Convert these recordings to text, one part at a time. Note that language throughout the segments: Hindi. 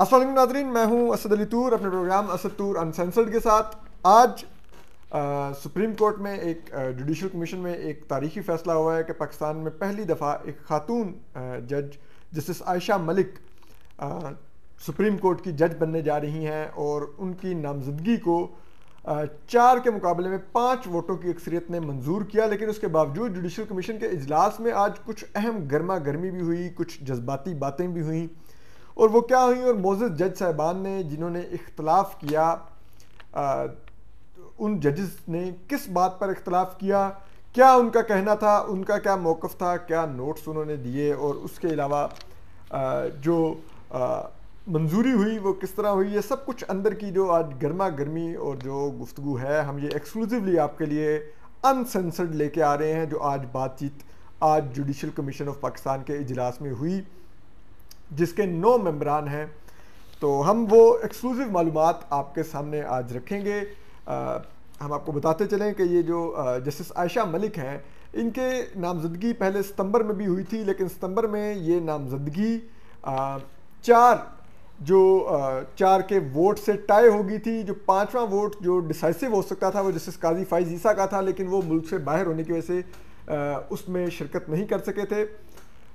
असल नादरीन मैं हूँ असद अली तूर अपने प्रोग्राम असद तूर अनसेंसर्ड के साथ आज आ, सुप्रीम कोर्ट में एक जुडिशल कमीशन में एक तारीखी फ़ैसला हुआ है कि पाकिस्तान में पहली दफ़ा एक खातून जज जस्टिस आयशा मलिक आ, सुप्रीम कोर्ट की जज बनने जा रही हैं और उनकी नामजदगी को चार के मुकाबले में पाँच वोटों की अक्सरियत ने मंजूर किया लेकिन उसके बावजूद जुडिशल कमीशन के इजलास में आज कुछ अहम गर्मा गर्मी भी हुई कुछ जज्बाती बातें भी हुई और वो क्या हुई और मोज़ जज साहिबान ने जिन्होंने इख्तलाफ किया आ, उन जजस ने किस बात पर इख्तलाफ किया क्या उनका कहना था उनका क्या मौक़ था क्या नोट्स उन्होंने दिए और उसके अलावा जो मंजूरी हुई वो किस तरह हुई ये सब कुछ अंदर की जो आज गर्मा गर्मी और जो गुफ्तु है हम ये एक्सक्लूसिवली आपके लिए अनसेंसर्ड लेके आ रहे हैं जो आज बातचीत आज जुडिशल कमीशन ऑफ पाकिस्तान के इजलास में हुई जिसके नौ मेम्बरान हैं तो हम वो एक्सक्लूसिव मालूम आपके सामने आज रखेंगे आ, हम आपको बताते चलें कि ये जो जस्टिस आयशा मलिक हैं इनके नामजदगी पहले सितंबर में भी हुई थी लेकिन सितंबर में ये नामजदगी चार जो चार के वोट से टाई हो गई थी जो पांचवा वोट जो डिसाइसिव हो सकता था वो जस्टिस काजी फाइज ईसा का था लेकिन वो मुल्क से बाहर होने की वजह से उसमें शिरकत नहीं कर सके थे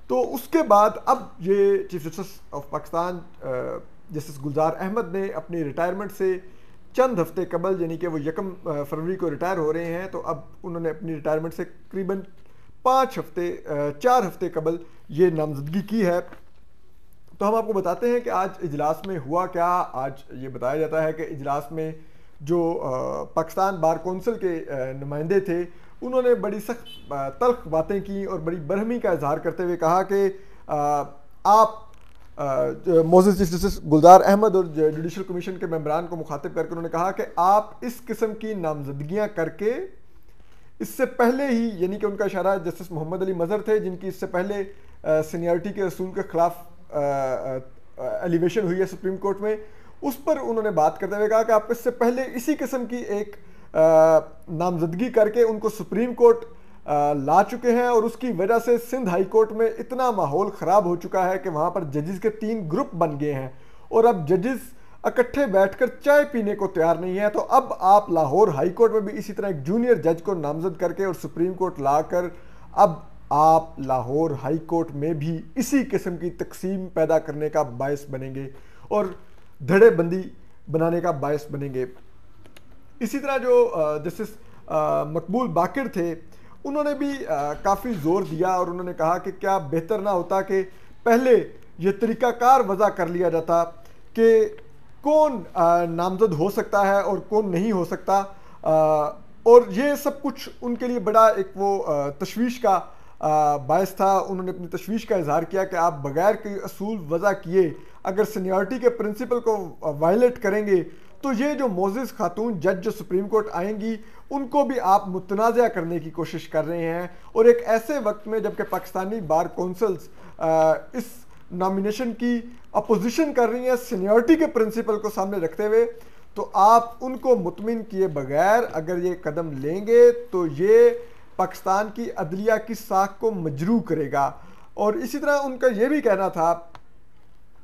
तो उसके बाद अब ये chief justice of Pakistan justice Gulzar Ahmed ने अपनी रिटायरमेंट से चंद हफ्ते कबल यानी कि वो यकम फरवरी को रिटायर हो रहे हैं तो अब उन्होंने अपनी रिटायरमेंट से करीबन पाँच हफ्ते चार हफ्ते कबल ये नामजदगी की है तो हम आपको बताते हैं कि आज इजलास में हुआ क्या आज ये बताया जाता है कि इजलास में जो पाकिस्तान बार कौंसिल के नुमाइंदे थे उन्होंने बड़ी सख्त तल्ख बातें की और बड़ी बरहमी का इजहार करते हुए कहा कि आप मोज चीफ जस्टिस गुलजार अहमद और जुडिशल कमीशन के मम्बरान को मुखातिब करके उन्होंने कहा कि आप इस किस्म की नामजदगियाँ करके इससे पहले ही यानी कि उनका इशारा जस्टिस मोहम्मद अली मज़र थे जिनकी इससे पहले सीनियरिटी के असूल के ख़िलाफ़ एलिवेशन हुई है सुप्रीम कोर्ट में उस पर उन्होंने बात करते हुए कहा कि आप इससे पहले इसी किस्म की एक नामजदगी करके उनको सुप्रीम कोर्ट ला चुके हैं और उसकी वजह से सिंध हाई कोर्ट में इतना माहौल ख़राब हो चुका है कि वहाँ पर जजेस के तीन ग्रुप बन गए हैं और अब जजेस इकट्ठे बैठकर चाय पीने को तैयार नहीं है तो अब आप लाहौर हाई कोर्ट में भी इसी तरह एक जूनियर जज को नामजद करके और सुप्रीम कोर्ट लाकर अब आप लाहौर हाई कोर्ट में भी इसी किस्म की तकसीम पैदा करने का बायस बनेंगे और धड़ेबंदी बनाने का बायस बनेंगे इसी तरह जो जस्टिस मकबूल बाकिर थे उन्होंने भी काफ़ी ज़ोर दिया और उन्होंने कहा कि क्या बेहतर ना होता कि पहले ये तरीक़ाकार वज़ा कर लिया जाता कि कौन नामज़द हो सकता है और कौन नहीं हो सकता और ये सब कुछ उनके लिए बड़ा एक वो तशवीश का बायस था उन्होंने अपनी तशवीश का इजहार किया कि आप बगैर कोई असूल वज़ा किए अगर सीनियरिटी के प्रिंसिपल को वायलेट करेंगे तो ये जो मोजिस खातून जज जो सुप्रीम कोर्ट आएंगी उनको भी आप मुतनाज़ करने की कोशिश कर रहे हैं और एक ऐसे वक्त में जबकि पाकिस्तानी बार कौंसल्स इस नॉमिनेशन की अपोजिशन कर रही हैं सीनियरिटी के प्रिंसिपल को सामने रखते हुए तो आप उनको मुतमिन किए बगैर अगर ये कदम लेंगे तो ये पाकिस्तान की अदलिया की साख को मजरू करेगा और इसी तरह उनका ये भी कहना था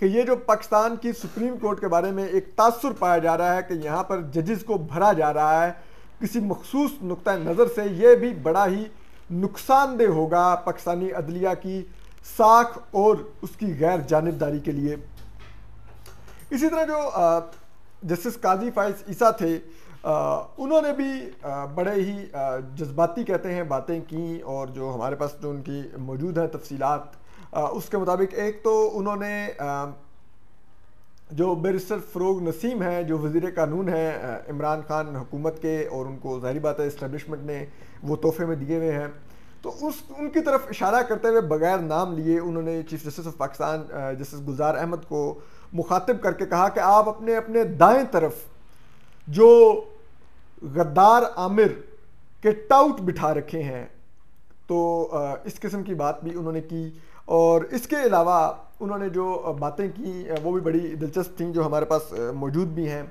कि ये जो पाकिस्तान की सुप्रीम कोर्ट के बारे में एक तासर पाया जा रहा है कि यहाँ पर जजेस को भरा जा रहा है किसी मखसूस नुक़ नज़र से ये भी बड़ा ही नुकसानदेह होगा पाकिस्तानी अदलिया की साख और उसकी गैर जानबदारी के लिए इसी तरह जो जस्टिस काजी फाइज ईसा थे आ, उन्होंने भी आ, बड़े ही जज्बाती कहते हैं बातें की और जो हमारे पास जो उनकी मौजूद हैं तफसीलात उसके मुताबिक एक तो उन्होंने जो बैरिस्टर फ़रोग नसीम हैं जो वज़ी कानून हैं इमरान खान हुकूमत के और उनको जहरी बात है इस्टबलिशमेंट ने वो तोहफे में दिए हुए हैं तो उस उनकी तरफ इशारा करते हुए बगैर नाम लिए उन्होंने chief justice of Pakistan justice Gulzar Ahmed को मुखातब करके कहा कि आप अपने अपने दाएं तरफ जो गद्दार आमिर के टाउट बिठा रखे हैं तो इस किस्म की बात भी उन्होंने की और इसके अलावा उन्होंने जो बातें की वो भी बड़ी दिलचस्प थी जो हमारे पास मौजूद भी हैं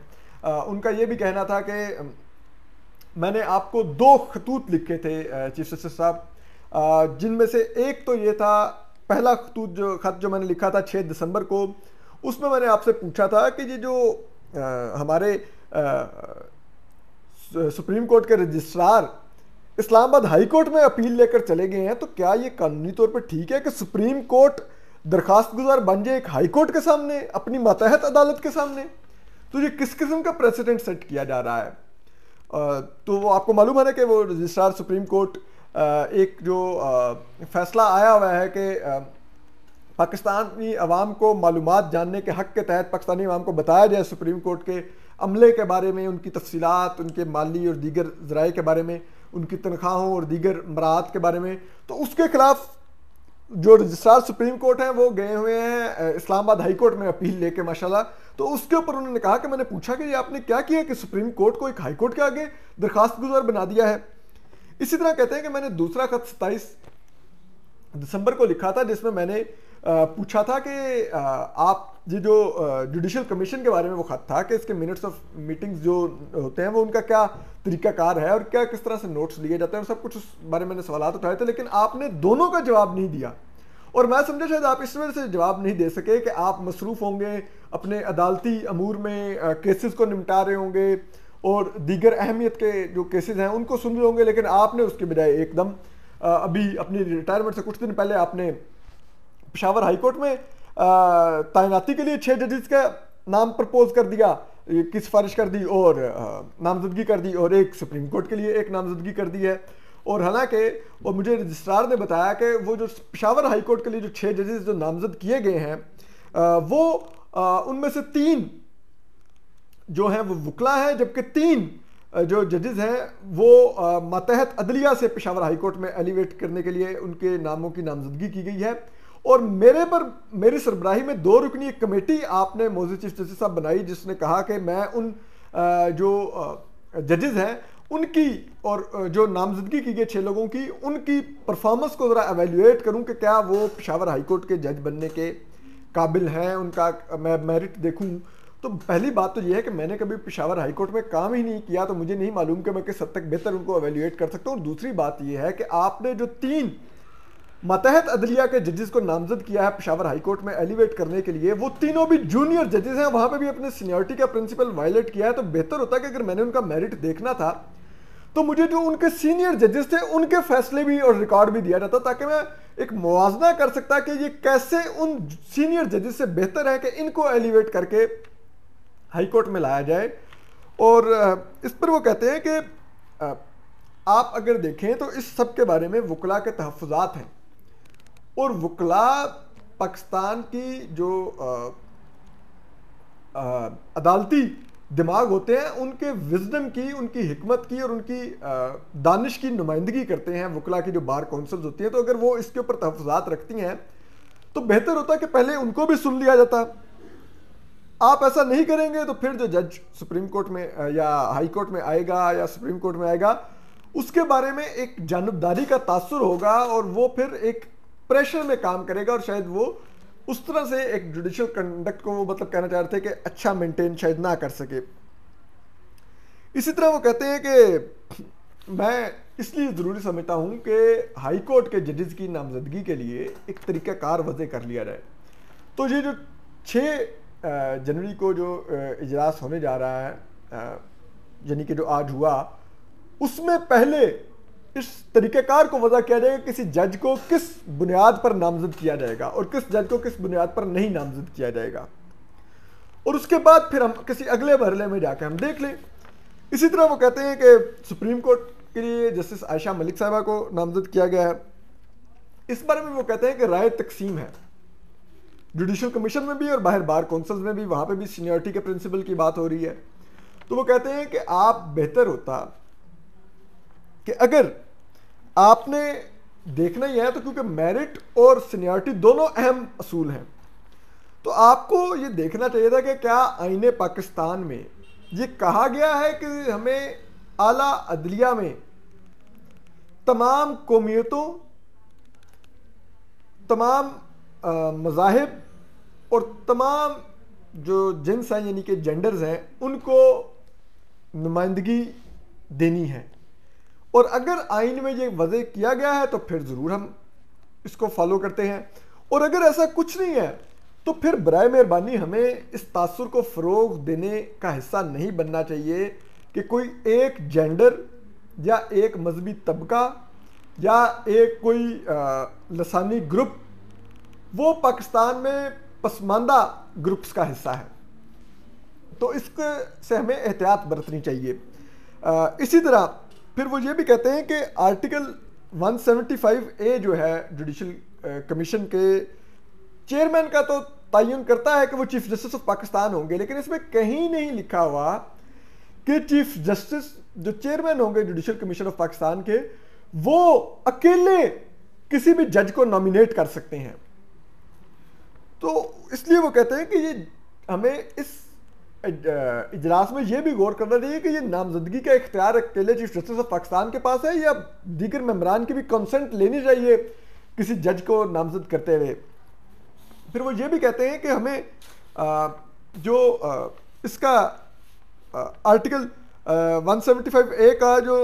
उनका ये भी कहना था कि मैंने आपको दो खतूत लिखे थे चीफ जस्टिस साहब जिनमें से एक तो ये था पहला खतूत जो खत जो मैंने लिखा था छः दिसंबर को उसमें मैंने आपसे पूछा था कि ये जो आ, हमारे आ, सुप्रीम कोर्ट के रजिस्ट्रार इस्लामाबाद हाईकोर्ट में अपील लेकर चले गए हैं तो क्या ये कानूनी तौर पर ठीक है कि सुप्रीम कोर्ट दरखास्त गुजार बन जाए एक हाईकोर्ट के सामने अपनी मातहत अदालत के सामने तो ये किस किस्म का प्रेसिडेंट सेट किया जा रहा है तो वो आपको मालूम है ना कि वो रजिस्ट्रार सुप्रीम कोर्ट एक जो फैसला आया हुआ है कि पाकिस्तानी अवाम को मालूम जानने के हक़ के तहत पाकिस्तानी अवाम को बताया जाए सुप्रीम कोर्ट के अमले के बारे में उनकी तफसीत उनके माली और दीगर ज़राए के बारे में उनकी तनख्वाहों और दीगर मराहत के बारे में तो उसके खिलाफ जो रजिस्ट्रार सुप्रीम कोर्ट हैं वो गए हुए हैं इस्लामाबाद हाई कोर्ट में अपील लेके माशाल्लाह तो उसके ऊपर उन्होंने कहा कि मैंने पूछा कि ये आपने क्या किया कि सुप्रीम कोर्ट को एक हाई कोर्ट के आगे दरखास्त गुजार बना दिया है इसी तरह कहते हैं कि मैंने दूसरा खत सत्ताईस दिसंबर को लिखा था जिसमें मैंने पूछा था कि आप ये जो जुडिशल कमीशन के बारे में वो खत था कि इसके मिनट्स ऑफ मीटिंग्स जो होते हैं वो उनका क्या तरीकाकार है और क्या किस तरह से नोट्स लिए जाते हैं सब कुछ उस बारे में मैंने सवाल उठाए थे लेकिन आपने दोनों का जवाब नहीं दिया और मैं समझा शायद आप इस वजह से जवाब नहीं दे सके कि आप मसरूफ़ होंगे अपने अदालती अमूर में केसेस को निपटा रहे होंगे और दीगर अहमियत के जो केसेस हैं उनको सुन रहे होंगे लेकिन आपने उसके बजाय एकदम अभी अपनी रिटायरमेंट से कुछ दिन पहले आपने पिशावर हाईकोर्ट में तैनाती के लिए छः जजेस का नाम प्रपोज कर दिया की सिफारिश कर दी और नामजदगी कर दी और एक सुप्रीम कोर्ट के लिए एक नामजदगी कर दी है और हालांकि और मुझे रजिस्ट्रार ने बताया कि वो जो पिशावर हाई कोर्ट के लिए जो छः जजेस जो नामजद किए गए हैं वो उनमें से तीन जो हैं वो वकला हैं जबकि तीन जो जजेस हैं वो मातहत अदलिया से पेशावर हाई कोर्ट में एलिवेट करने के लिए उनके नामों की नामजदगी की गई है और मेरे पर मेरी सरबराही में दो रुकनी एक कमेटी आपने मोजी चीफ जस्टिस साहब बनाई जिसने कहा कि मैं उन जो जजेज हैं उनकी और जो नामजदगी की गई छः लोगों की उनकी परफॉर्मेंस को ज़रा एवेल्यूएट करूं कि क्या वो पेशावर हाईकोर्ट के जज बनने के काबिल हैं उनका मैं मेरिट देखूं तो पहली बात तो ये है कि मैंने कभी पेशावर हाईकोर्ट में काम ही नहीं किया तो मुझे नहीं मालूम कि मैं किस हद तक बेहतर उनको एवेल्यूएट कर सकता हूँ दूसरी बात यह है कि आपने जो तीन मतहत अदलिया के जजेस को नामजद किया है पिशावर हाईकोर्ट में एलिवेट करने के लिए वो तीनों भी जूनियर जजेस हैं वहाँ पे भी अपने सीनियरिटी का प्रिंसिपल वायलेट किया है तो बेहतर होता कि अगर मैंने उनका मेरिट देखना था तो मुझे जो उनके सीनियर जजेस थे उनके फैसले भी और रिकॉर्ड भी दिया जाता ताकि मैं एक मुवजना कर सकता कि ये कैसे उन सीनियर जजेस से बेहतर है कि इनको एलिवेट करके हाईकोर्ट में लाया जाए और इस पर वो कहते हैं कि आप अगर देखें तो इस सब के बारे में वकला के तहफात हैं और वकला पाकिस्तान की जो आ, आ, अदालती दिमाग होते हैं उनके विजडम की उनकी हमत की और उनकी आ, दानिश की नुमाइंदगी करते हैं वकला की जो बार काउंसिल्स होती हैं तो अगर वो इसके ऊपर तहफात रखती हैं तो बेहतर होता कि पहले उनको भी सुन लिया जाता आप ऐसा नहीं करेंगे तो फिर जो जज सुप्रीम कोर्ट में या हाई कोर्ट में आएगा या सुप्रीम कोर्ट में आएगा उसके बारे में एक जानबदारी का तासर होगा और वो फिर एक प्रेशर में काम करेगा और शायद वो उस तरह से एक जुडिशियल कंडक्ट को वो मतलब कहना चाह रहे थे कि अच्छा मेंटेन शायद ना कर सके इसी तरह वो कहते हैं कि मैं इसलिए ज़रूरी समझता हूँ कि हाई कोर्ट के जजेस की नामजदगी के लिए एक तरीक़ाकार वजह कर लिया जाए तो ये जो छः जनवरी को जो इजलास होने जा रहा है यानी कि जो आज हुआ उसमें पहले इस तरीक़ेकार को वजह किया जाएगा किसी जज को किस बुनियाद पर नामजद किया जाएगा और किस जज को किस बुनियाद पर नहीं नामजद किया जाएगा और उसके बाद फिर हम किसी अगले मरले में जाकर हम देख लें इसी तरह वो कहते हैं कि सुप्रीम कोर्ट के लिए जस्टिस आयशा मलिक साहबा को नामजद किया गया है इस बारे में वो कहते हैं कि राय तकसीम है जुडिशल कमीशन में भी और बाहर बार कौंसल में भी वहाँ पर भी सीनियरिटी के प्रिंसिपल की बात हो रही है तो वो कहते हैं कि आप बेहतर होता कि अगर आपने देखना ही है तो क्योंकि मेरिट और सीनियरिटी दोनों अहम असूल हैं तो आपको ये देखना चाहिए था कि क्या आइन पाकिस्तान में ये कहा गया है कि हमें आला अदलिया में तमाम कौमियतों तमाम मजाहब और तमाम जो जिन्स हैं यानी कि जेंडर्स हैं उनको नुमाइंदगी देनी है और अगर आइन में ये वजह किया गया है तो फिर ज़रूर हम इसको फॉलो करते हैं और अगर ऐसा कुछ नहीं है तो फिर बर मेहरबानी हमें इस तासर को फ़रोग देने का हिस्सा नहीं बनना चाहिए कि कोई एक जेंडर या एक मजहबी तबका या एक कोई लसानी ग्रुप वो पाकिस्तान में पसमानदा ग्रुप्स का हिस्सा है तो इसके से हमें एहतियात बरतनी चाहिए आ, इसी तरह फिर वो ये भी कहते हैं कि आर्टिकल 175 ए जो है जुडिशल कमीशन के चेयरमैन का तो तयन करता है कि वो चीफ जस्टिस ऑफ पाकिस्तान होंगे लेकिन इसमें कहीं नहीं लिखा हुआ कि चीफ जस्टिस जो चेयरमैन होंगे जुडिशल कमीशन ऑफ पाकिस्तान के वो अकेले किसी भी जज को नॉमिनेट कर सकते हैं तो इसलिए वो कहते हैं कि ये हमें इस इजलास में यह भी गौर करना चाहिए कि ये नामजदगी का इख्तियार अकेले चीफ जस्टिस ऑफ पाकिस्तान के पास है या दीगर मेम्बरान की भी कंसेंट लेनी चाहिए किसी जज को नामजद करते हुए फिर वो ये भी कहते हैं कि हमें आ, जो आ, इसका आ, article one seventy five A का जो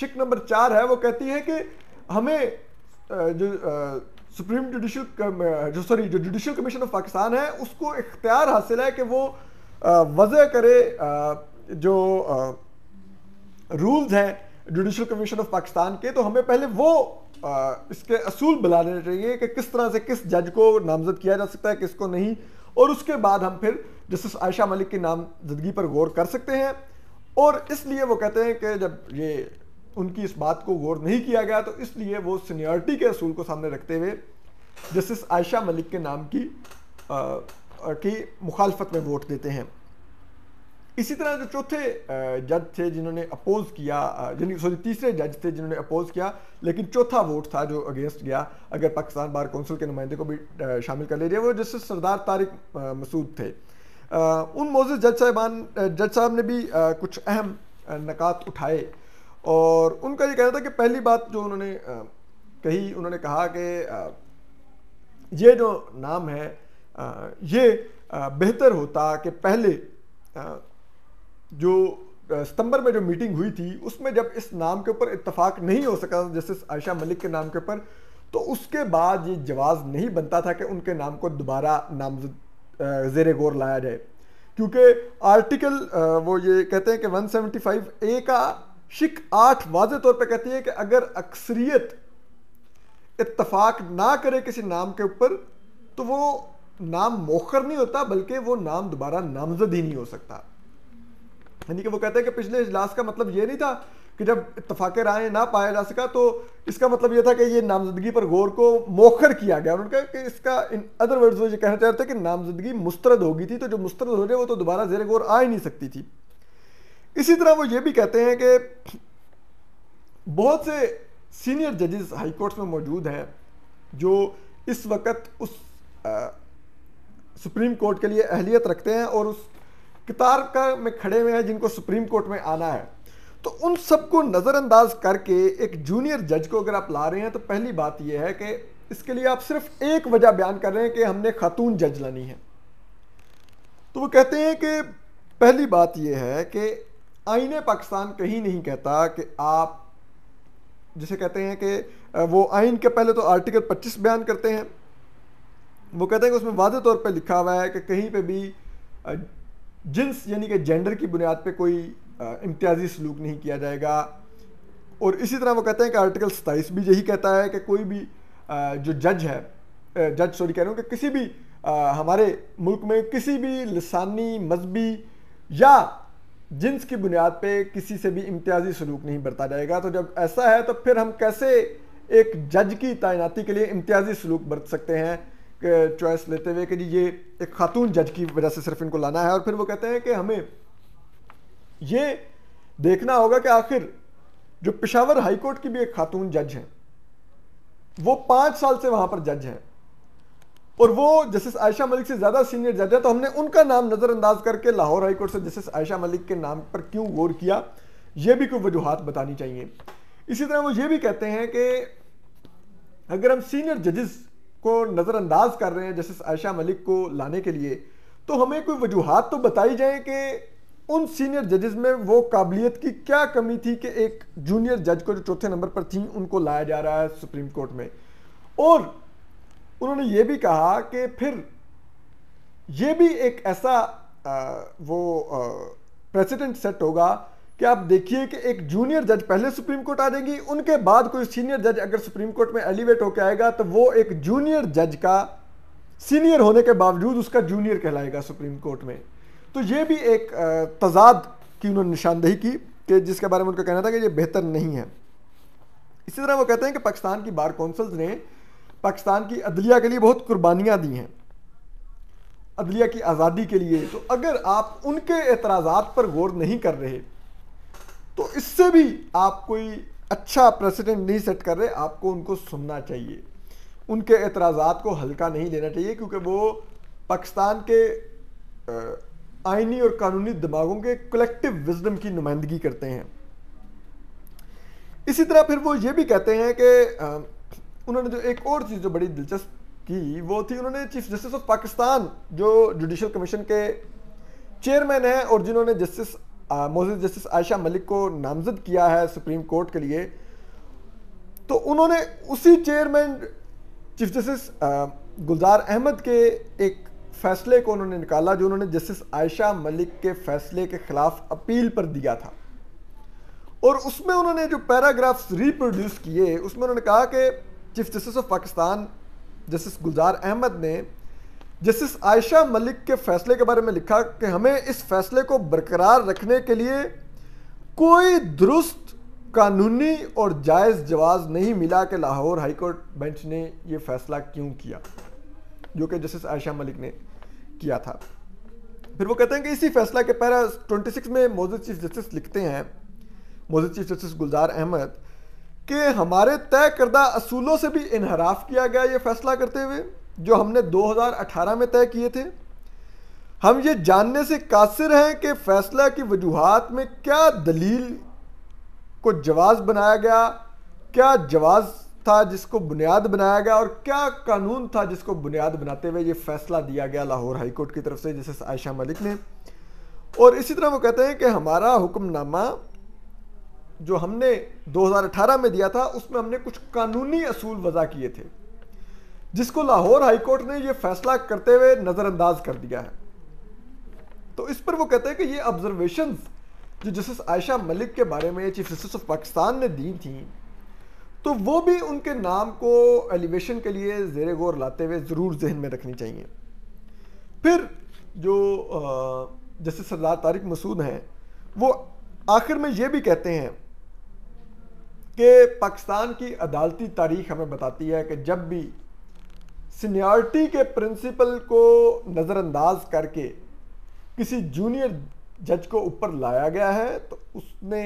शिक नंबर चार है वो कहती है कि हमें जो सुप्रीम जुडिशल uh, जो सॉरी जो जुडिशल कमीशन ऑफ पाकिस्तान है उसको इख्तियार हासिल है कि वो uh, वजह करे uh, जो रूल्स हैं जुडिशल कमीशन ऑफ पाकिस्तान के तो हमें पहले वो इसके असूल बना देने चाहिए कि किस तरह से किस जज को नामजद किया जा सकता है किसको नहीं और उसके बाद हम फिर जस्टिस आयशा मलिक की नामजदगी पर गौर कर सकते हैं और इसलिए वो कहते हैं कि जब ये उनकी इस बात को गौर नहीं किया गया तो इसलिए वो सीनियरिटी के असूल को सामने रखते हुए जस्टिस आयशा मलिक के नाम की आ, की मुखालफत में वोट देते हैं इसी तरह जो चौथे जज थे जिन्होंने अपोज किया यानी सॉरी तीसरे जज थे जिन्होंने अपोज किया लेकिन चौथा वोट था जो अगेंस्ट गया अगर पाकिस्तान बार काउंसिल के नुमाइंदे को भी शामिल कर लीजिए वो जस्टिस सरदार तारिक मसूद थे उन मौजूद जज साहबान जज साहब ने भी कुछ अहम नकात उठाए और उनका ये कहना था कि पहली बात जो उन्होंने कही उन्होंने कहा कि ये जो नाम है ये बेहतर होता कि पहले जो सितंबर में जो मीटिंग हुई थी उसमें जब इस नाम के ऊपर इतफ़ाक़ नहीं हो सका जस्टिस आयशा मलिक के नाम के ऊपर तो उसके बाद ये जवाब नहीं बनता था कि उनके नाम को दोबारा नामजद जेर गौर लाया जाए क्योंकि आर्टिकल वो ये कहते हैं कि 175 ए का शिक आठ वाज तौर पर कहती है कि अगर अक्सरियत इतफाक ना करे किसी नाम के ऊपर तो वो नाम मौखर नहीं होता बल्कि वो नाम दोबारा नामजद ही नहीं हो सकता यानी कि वो कहते हैं कि पिछले इजलास का मतलब ये नहीं था कि जब इतफाक़ राय ना पाया जा सका तो इसका मतलब ये था कि ये नामजदगी पर गौर को मौखर किया गया उन्होंने कहा कि इसका इन अदर वर्ड्स में ये कहना चाहते थे कि नामजदगी मुस्तरद होगी थी तो जो मुस्तरद हो जाए वो तो दोबारा जेर गौर आ ही नहीं सकती थी इसी तरह वो ये भी कहते हैं कि बहुत से सीनियर जजेस हाई कोर्ट्स में मौजूद हैं जो इस वक्त उस आ, सुप्रीम कोर्ट के लिए अहलियत रखते हैं और उस कतार का में खड़े हुए हैं जिनको सुप्रीम कोर्ट में आना है तो उन सबको नज़रअंदाज करके एक जूनियर जज को अगर आप ला रहे हैं तो पहली बात यह है कि इसके लिए आप सिर्फ एक वजह बयान कर रहे हैं कि हमने खातून जज लानी है तो वो कहते हैं कि पहली बात यह है कि आइन पाकिस्तान कहीं नहीं कहता कि आप जिसे कहते हैं कि वो आइन के पहले तो आर्टिकल 25 बयान करते हैं वो कहते हैं कि उसमें वादे तौर पे लिखा हुआ है कि कहीं पे भी जिन्स यानी कि जेंडर की बुनियाद पे कोई इम्तियाजी सलूक नहीं किया जाएगा और इसी तरह वो कहते हैं कि आर्टिकल सताइस भी यही कहता है कि कोई भी जो जज है जज सॉरी कह रहा हूँ कि किसी भी हमारे मुल्क में किसी भी लसानी मजहबी या जिन्स की बुनियाद पे किसी से भी इम्तियाजी सलूक नहीं बरता जाएगा तो जब ऐसा है तो फिर हम कैसे एक जज की तैनाती के लिए इम्तियाजी सलूक बरत सकते हैं चॉइस लेते हुए कि जी ये एक खातून जज की वजह से सिर्फ इनको लाना है और फिर वो कहते हैं कि हमें ये देखना होगा कि आखिर जो पिशावर हाईकोर्ट की भी एक खातून जज हैं वो पाँच साल से वहाँ पर जज हैं और वो जस्टिस आयशा मलिक से ज़्यादा सीनियर जज है तो हमने उनका नाम नज़रअंदाज करके लाहौर हाईकोर्ट से जस्टिस आयशा मलिक के नाम पर क्यों गौर किया ये भी कोई वजूहत बतानी चाहिए इसी तरह वो ये भी कहते हैं कि अगर हम सीनियर जजेस को नज़रअंदाज कर रहे हैं जस्टिस आयशा मलिक को लाने के लिए तो हमें कोई वजूहत तो बताई जाए कि उन सीनियर जजेस में वो काबिलियत की क्या कमी थी कि एक जूनियर जज को जो चौथे नंबर पर थी उनको लाया जा रहा है सुप्रीम कोर्ट में और उन्होंने ये भी कहा कि फिर ये भी एक ऐसा आ, वो प्रेसिडेंट सेट होगा कि आप देखिए कि एक जूनियर जज पहले सुप्रीम कोर्ट आ जाएगी उनके बाद कोई सीनियर जज अगर सुप्रीम कोर्ट में एलिवेट होकर आएगा तो वो एक जूनियर जज का सीनियर होने के बावजूद उसका जूनियर कहलाएगा सुप्रीम कोर्ट में तो ये भी एक तजाद की उन्होंने निशानदेही की कि जिसके बारे में उनका कहना था कि ये बेहतर नहीं है इसी तरह वो कहते हैं कि पाकिस्तान की बार कौंसल्स ने पाकिस्तान की अदलिया के लिए बहुत कुर्बानियाँ दी हैं अदलिया की आज़ादी के लिए तो अगर आप उनके एतराज़ात पर गौर नहीं कर रहे तो इससे भी आप कोई अच्छा प्रेसिडेंट नहीं सेट कर रहे आपको उनको सुनना चाहिए उनके एतराज़ात को हल्का नहीं लेना चाहिए क्योंकि वो पाकिस्तान के आइनी और कानूनी दिमागों के कलेक्टिव विजडम की नुमाइंदगी करते हैं इसी तरह फिर वो ये भी कहते हैं कि उन्होंने जो एक और चीज़ जो बड़ी दिलचस्प की वो थी उन्होंने चीफ जस्टिस ऑफ पाकिस्तान जो जुडिशल कमीशन के चेयरमैन हैं और जिन्होंने जस्टिस मोजिद जस्टिस आयशा मलिक को नामजद किया है सुप्रीम कोर्ट के लिए तो उन्होंने उसी chairman chief justice Gulzar Ahmed के एक फैसले को उन्होंने निकाला जो उन्होंने जस्टिस आयशा मलिक के फैसले के खिलाफ अपील पर दिया था और उसमें उन्होंने जो पैराग्राफ्स रिप्रोड्यूस किए उसमें उन्होंने कहा कि chief justice of Pakistan justice Gulzar Ahmed ने जस्टिस आयशा मलिक के फैसले के बारे में लिखा कि हमें इस फैसले को बरकरार रखने के लिए कोई दुरुस्त कानूनी और जायज़ जवाब नहीं मिला कि लाहौर हाईकोर्ट बेंच ने यह फैसला क्यों किया जो कि जस्टिस आयशा मलिक ने किया था फिर वो कहते हैं कि इसी फैसला के पैरा 26 में मौजूद चीफ जस्टिस लिखते हैं मौजूद चीफ जस्टिस गुलजार अहमद कि हमारे तय करदा असूलों से भी इनहराफ किया गया ये फैसला करते हुए जो हमने 2018 में तय किए थे हम ये जानने से कासिर हैं कि फैसला की वजूहत में क्या दलील को जवाज़ बनाया गया क्या जवाज़ था जिसको बुनियाद बनाया गया और क्या कानून था जिसको बुनियाद बनाते हुए ये फैसला दिया गया लाहौर हाईकोर्ट की तरफ से जैसे आयशा मलिक ने और इसी तरह वो कहते हैं कि हमारा हुक्मनामा जो हमने 2018 में दिया था उसमें हमने कुछ कानूनी असूल वज़ा किए थे जिसको लाहौर हाईकोर्ट ने यह फैसला करते हुए नज़रअंदाज कर दिया है तो इस पर वो कहते हैं कि ये ऑब्जर्वेशन जो जस्टिस आयशा मलिक के बारे में चीफ जस्टिस ऑफ पाकिस्तान ने दी थी तो वो भी उनके नाम को एलिवेशन के लिए जेर गौर लाते हुए ज़रूर जहन में रखनी चाहिए फिर जो जस्टिस सरदार तारिक मसूद हैं वो आखिर में ये भी कहते हैं कि पाकिस्तान की अदालती तारीख हमें बताती है कि जब भी सीनियरिटी के प्रिंसिपल को नज़रअंदाज करके किसी जूनियर जज को ऊपर लाया गया है तो उसने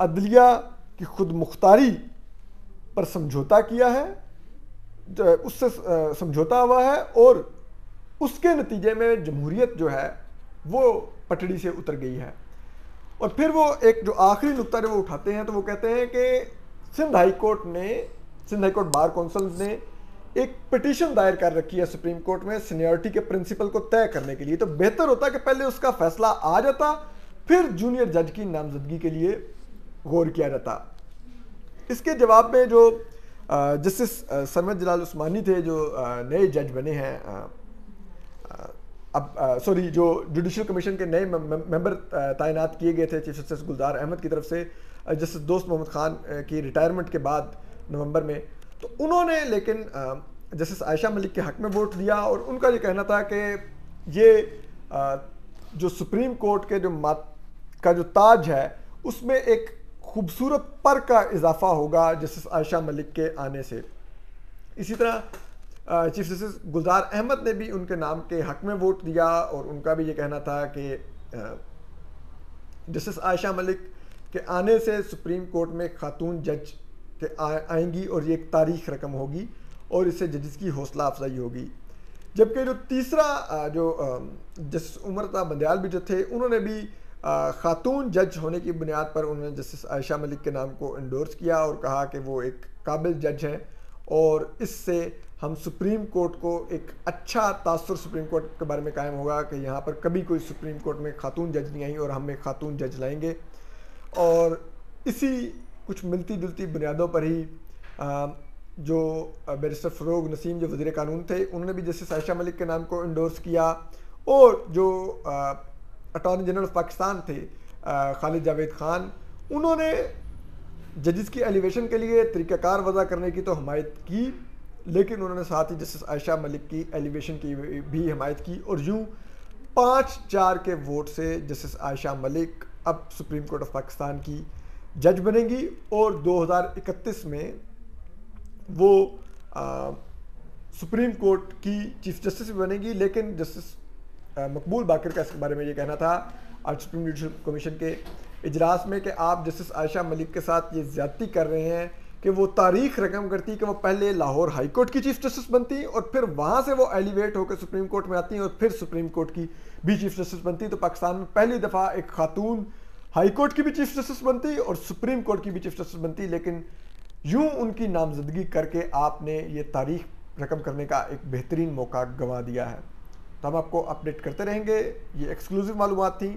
अदलिया की खुद मुख्तारी पर समझौता किया है उससे समझौता हुआ है और उसके नतीजे में जमहूरीत जो है वो पटड़ी से उतर गई है और फिर वो एक जो आखिरी नुकता है वो उठाते हैं तो वो कहते हैं कि सिंध हाई कोर्ट ने Sindh high court bar council ने एक पिटिशन दायर कर रखी है सुप्रीम कोर्ट में सीनियरिटी के प्रिंसिपल को तय करने के लिए तो बेहतर होता कि पहले उसका फैसला आ जाता फिर जूनियर जज की नामजदगी के लिए गौर किया जाता इसके जवाब में जो जस्टिस सरमद जलाल उस्मानी थे जो नए जज बने हैं अब सॉरी जो जुडिशल कमीशन के नए मेंबर तैनात किए गए थे चीफ जस्टिस गुलजार अहमद की तरफ से जस्टिस दोस्त मोहम्मद खान की रिटायरमेंट के बाद नवंबर में तो उन्होंने लेकिन जस्टिस आयशा मलिक के हक में वोट दिया और उनका ये कहना था कि ये जो सुप्रीम कोर्ट के जो मात का जो ताज है उसमें एक खूबसूरत पर का इजाफा होगा जस्टिस आयशा मलिक के आने से इसी तरह चीफ जस्टिस गुलजार अहमद ने भी उनके नाम के हक में वोट दिया और उनका भी ये कहना था कि जस्टिस आयशा मलिक के आने से सुप्रीम कोर्ट में खातून जज के आएंगी और ये एक तारीख रकम होगी और इससे जजिस की हौसला अफजाई होगी जबकि जो तीसरा जो जस्टिस उमरता बंदयाल भी जो थे उन्होंने भी ख़ातून जज होने की बुनियाद पर उन्होंने जस्टिस आयशा मलिक के नाम को इंडोर्स किया और कहा कि वो एक काबिल जज हैं और इससे हम सुप्रीम कोर्ट को एक अच्छा तासर सुप्रीम कोर्ट के बारे में कायम होगा कि यहाँ पर कभी कोई सुप्रीम कोर्ट में खातून जज नहीं आई और हम एक खातून जज लाएंगे और इसी कुछ मिलती जुलती बुनियादों पर ही जो बैरिस्टर फ़रोग नसीम जो वजीर कानून थे उन्होंने भी जैसे साइशा मलिक के नाम को इंडोर्स किया और जो अटॉर्नी जनरल ऑफ पाकिस्तान थे खालिद जावेद खान उन्होंने जजिस की एलिवेशन के लिए तरीक़ाकार वजह करने की तो हमायत की लेकिन उन्होंने साथ ही जस्टिस आयशा मलिक की एलिवेशन की भी हमायत की और यूँ पाँच चार के वोट से जस्टिस आयशा मलिक अब सुप्रीम कोर्ट ऑफ पाकिस्तान की जज बनेंगी और 2031 में वो आ, सुप्रीम कोर्ट की चीफ जस्टिस भी बनेंगी लेकिन जस्टिस मकबूल बाकर का इसके बारे में ये कहना था आज सुप्रीम जुडिशल कमीशन के इजलास में कि आप जस्टिस आयशा मलिक के साथ ये ज्यादती कर रहे हैं कि वो तारीख रकम करती कि वो पहले लाहौर हाई कोर्ट की चीफ जस्टिस बनती और फिर वहाँ से वो एलिवेट होकर सुप्रीम कोर्ट में आती हैं और फिर सुप्रीम कोर्ट की भी चीफ जस्टिस बनती तो पाकिस्तान में पहली दफ़ा एक खातून हाई कोर्ट की भी चीफ जस्टिस बनती और सुप्रीम कोर्ट की भी चीफ जस्टिस बनती लेकिन यूँ उनकी नामजदगी करके आपने ये तारीख रकम करने का एक बेहतरीन मौका गंवा दिया है तो हम आपको अपडेट करते रहेंगे ये एक्सक्लूसिव मालूम थी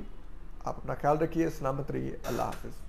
आप अपना ख्याल रखिए सलामत रहिए अल्लाह हाफिज़